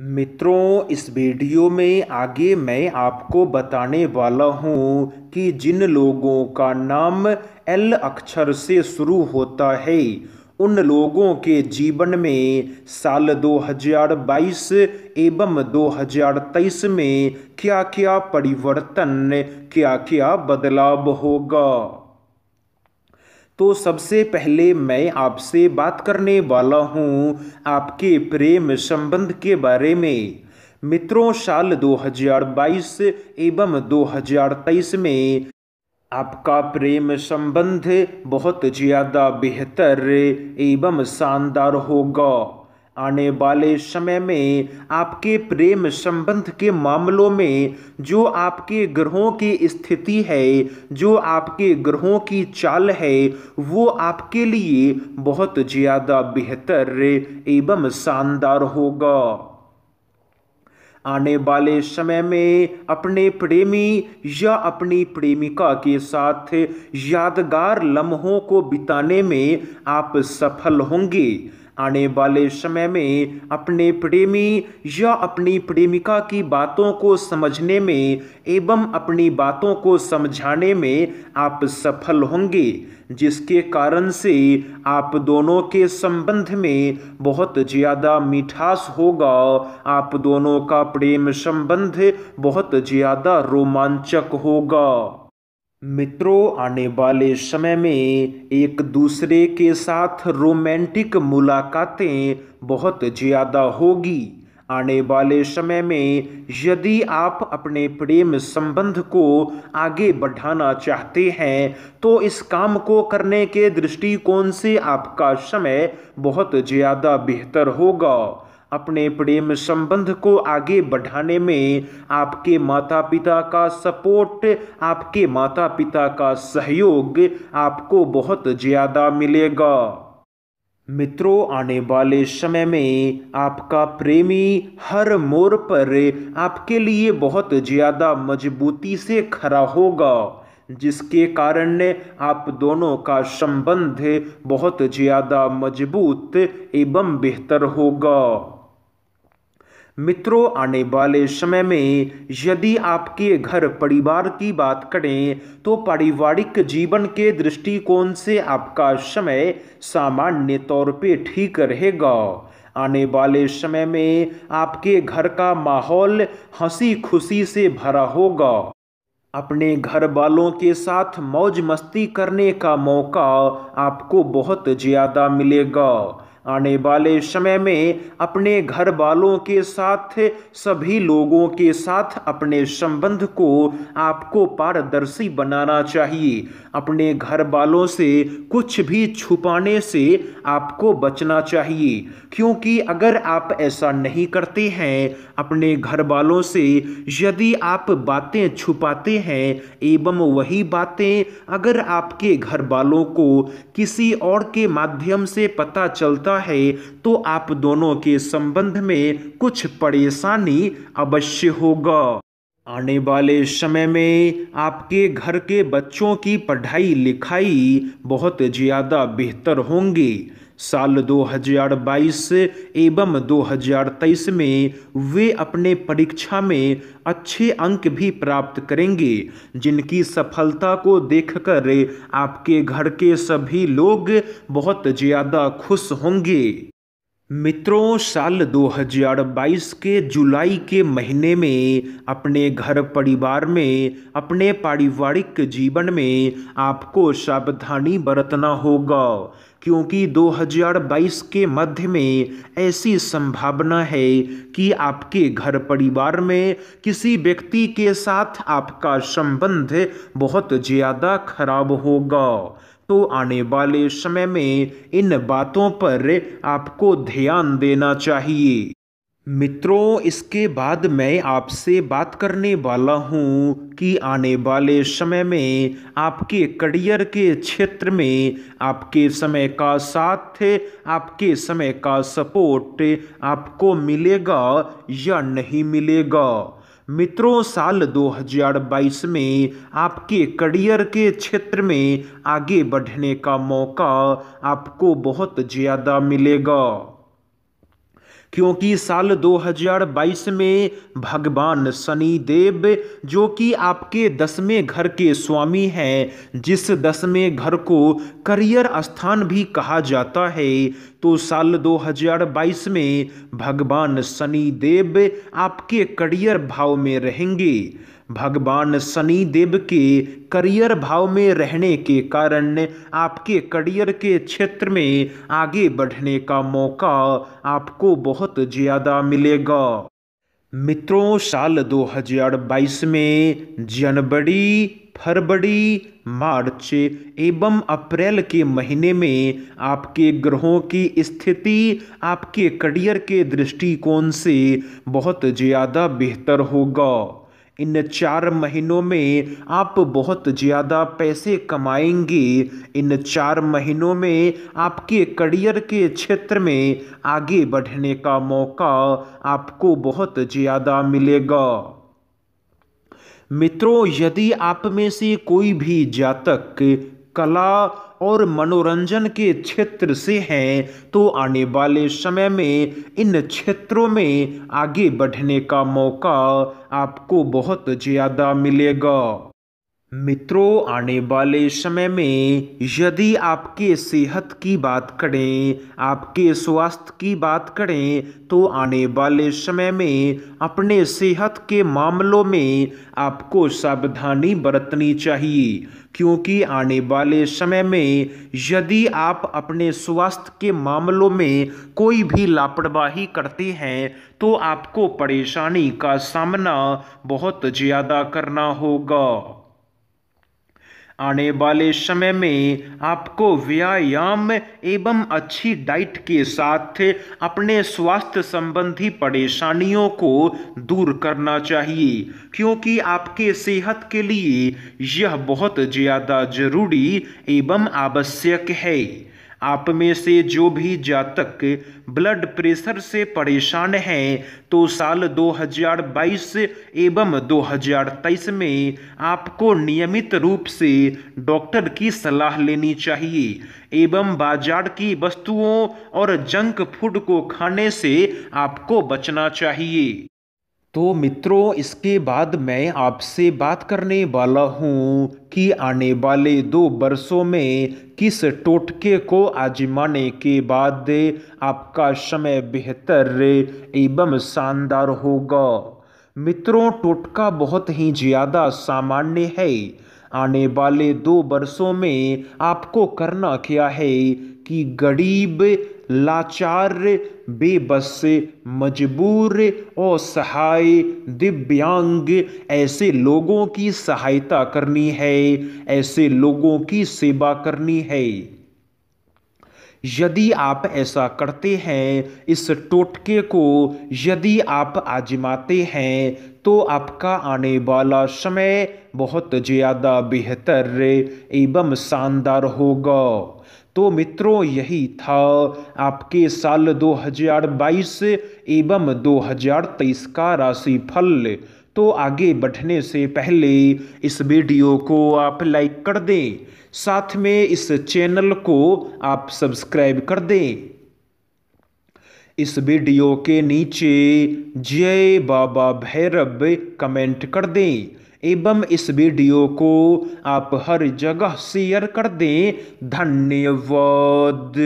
मित्रों इस वीडियो में आगे मैं आपको बताने वाला हूँ कि जिन लोगों का नाम एल अक्षर से शुरू होता है उन लोगों के जीवन में साल 2022 एवं 2023 में क्या क्या परिवर्तन क्या क्या बदलाव होगा तो सबसे पहले मैं आपसे बात करने वाला हूँ आपके प्रेम संबंध के बारे में मित्रों साल 2022 एवं 2023 में आपका प्रेम संबंध बहुत ज़्यादा बेहतर एवं शानदार होगा आने वाले समय में आपके प्रेम संबंध के मामलों में जो आपके ग्रहों की स्थिति है जो आपके ग्रहों की चाल है वो आपके लिए बहुत ज़्यादा बेहतर एवं शानदार होगा आने वाले समय में अपने प्रेमी या अपनी प्रेमिका के साथ यादगार लम्हों को बिताने में आप सफल होंगे आने वाले समय में अपने प्रेमी या अपनी प्रेमिका की बातों को समझने में एवं अपनी बातों को समझाने में आप सफल होंगे जिसके कारण से आप दोनों के संबंध में बहुत ज़्यादा मिठास होगा आप दोनों का प्रेम संबंध बहुत ज़्यादा रोमांचक होगा मित्रों आने वाले समय में एक दूसरे के साथ रोमांटिक मुलाकातें बहुत ज़्यादा होगी आने वाले समय में यदि आप अपने प्रेम संबंध को आगे बढ़ाना चाहते हैं तो इस काम को करने के दृष्टिकोण से आपका समय बहुत ज़्यादा बेहतर होगा अपने प्रेम संबंध को आगे बढ़ाने में आपके माता पिता का सपोर्ट आपके माता पिता का सहयोग आपको बहुत ज़्यादा मिलेगा मित्रों आने वाले समय में आपका प्रेमी हर मोड़ पर आपके लिए बहुत ज़्यादा मजबूती से खड़ा होगा जिसके कारण आप दोनों का संबंध बहुत ज़्यादा मजबूत एवं बेहतर होगा मित्रों आने वाले समय में यदि आपके घर परिवार की बात करें तो पारिवारिक जीवन के दृष्टिकोण से आपका समय सामान्य तौर पे ठीक रहेगा आने वाले समय में आपके घर का माहौल हंसी खुशी से भरा होगा अपने घर वालों के साथ मौज मस्ती करने का मौका आपको बहुत ज़्यादा मिलेगा आने वाले समय में अपने घर वालों के साथ सभी लोगों के साथ अपने संबंध को आपको पारदर्शी बनाना चाहिए अपने घर वालों से कुछ भी छुपाने से आपको बचना चाहिए क्योंकि अगर आप ऐसा नहीं करते हैं अपने घर वालों से यदि आप बातें छुपाते हैं एवं वही बातें अगर आपके घर वालों को किसी और के माध्यम से पता चलता होता है तो आप दोनों के संबंध में कुछ परेशानी अवश्य होगा आने वाले समय में आपके घर के बच्चों की पढ़ाई लिखाई बहुत ज़्यादा बेहतर होंगी साल 2022 एवं 2023 में वे अपने परीक्षा में अच्छे अंक भी प्राप्त करेंगे जिनकी सफलता को देखकर आपके घर के सभी लोग बहुत ज़्यादा खुश होंगे मित्रों साल 2022 के जुलाई के महीने में अपने घर परिवार में अपने पारिवारिक जीवन में आपको सावधानी बरतना होगा क्योंकि 2022 के मध्य में ऐसी संभावना है कि आपके घर परिवार में किसी व्यक्ति के साथ आपका संबंध बहुत ज़्यादा खराब होगा तो आने वाले समय में इन बातों पर आपको ध्यान देना चाहिए मित्रों इसके बाद मैं आपसे बात करने वाला हूँ कि आने वाले समय में आपके करियर के क्षेत्र में आपके समय का साथ आपके समय का सपोर्ट आपको मिलेगा या नहीं मिलेगा मित्रों साल 2022 में आपके करियर के क्षेत्र में आगे बढ़ने का मौका आपको बहुत ज़्यादा मिलेगा क्योंकि साल 2022 में भगवान शनि देव जो कि आपके दसवें घर के स्वामी हैं जिस दसवें घर को करियर स्थान भी कहा जाता है तो साल 2022 में भगवान शनि देव आपके करियर भाव में रहेंगे भगवान शनि देव के करियर भाव में रहने के कारण आपके करियर के क्षेत्र में आगे बढ़ने का मौका आपको बहुत ज़्यादा मिलेगा मित्रों साल 2022 में जनवरी फरवरी मार्च एवं अप्रैल के महीने में आपके ग्रहों की स्थिति आपके करियर के दृष्टिकोण से बहुत ज़्यादा बेहतर होगा इन चार महीनों में आप बहुत ज़्यादा पैसे कमाएंगे इन चार महीनों में आपके करियर के क्षेत्र में आगे बढ़ने का मौका आपको बहुत ज़्यादा मिलेगा मित्रों यदि आप में से कोई भी जातक कला और मनोरंजन के क्षेत्र से हैं तो आने वाले समय में इन क्षेत्रों में आगे बढ़ने का मौका आपको बहुत ज़्यादा मिलेगा मित्रों आने वाले समय में यदि आपके सेहत की बात करें आपके स्वास्थ्य की बात करें तो आने वाले समय में अपने सेहत के मामलों में आपको सावधानी बरतनी चाहिए क्योंकि आने वाले समय में यदि आप अपने स्वास्थ्य के मामलों में कोई भी लापरवाही करते हैं तो आपको परेशानी का सामना बहुत ज़्यादा करना होगा आने वाले समय में आपको व्यायाम एवं अच्छी डाइट के साथ अपने स्वास्थ्य संबंधी परेशानियों को दूर करना चाहिए क्योंकि आपके सेहत के लिए यह बहुत ज़्यादा ज़रूरी एवं आवश्यक है आप में से जो भी जातक ब्लड प्रेशर से परेशान हैं तो साल 2022 एवं 2023 में आपको नियमित रूप से डॉक्टर की सलाह लेनी चाहिए एवं बाजार की वस्तुओं और जंक फूड को खाने से आपको बचना चाहिए तो मित्रों इसके बाद मैं आपसे बात करने वाला हूँ कि आने वाले दो वर्षों में किस टोटके को आजमाने के बाद आपका समय बेहतर एवं शानदार होगा मित्रों टोटका बहुत ही ज़्यादा सामान्य है आने वाले दो वर्षों में आपको करना क्या है कि गरीब लाचार बेबस मजबूर और सहाय दिव्यांग ऐसे लोगों की सहायता करनी है ऐसे लोगों की सेवा करनी है यदि आप ऐसा करते हैं इस टोटके को यदि आप आजमाते हैं तो आपका आने वाला समय बहुत ज़्यादा बेहतर एवं शानदार होगा तो मित्रों यही था आपके साल 2022 एवं 2023 का राशिफल तो आगे बढ़ने से पहले इस वीडियो को आप लाइक कर दें साथ में इस चैनल को आप सब्सक्राइब कर दें इस वीडियो के नीचे जय बाबा भैरव कमेंट कर दें एवं इस वीडियो को आप हर जगह शेयर कर दें धन्यवाद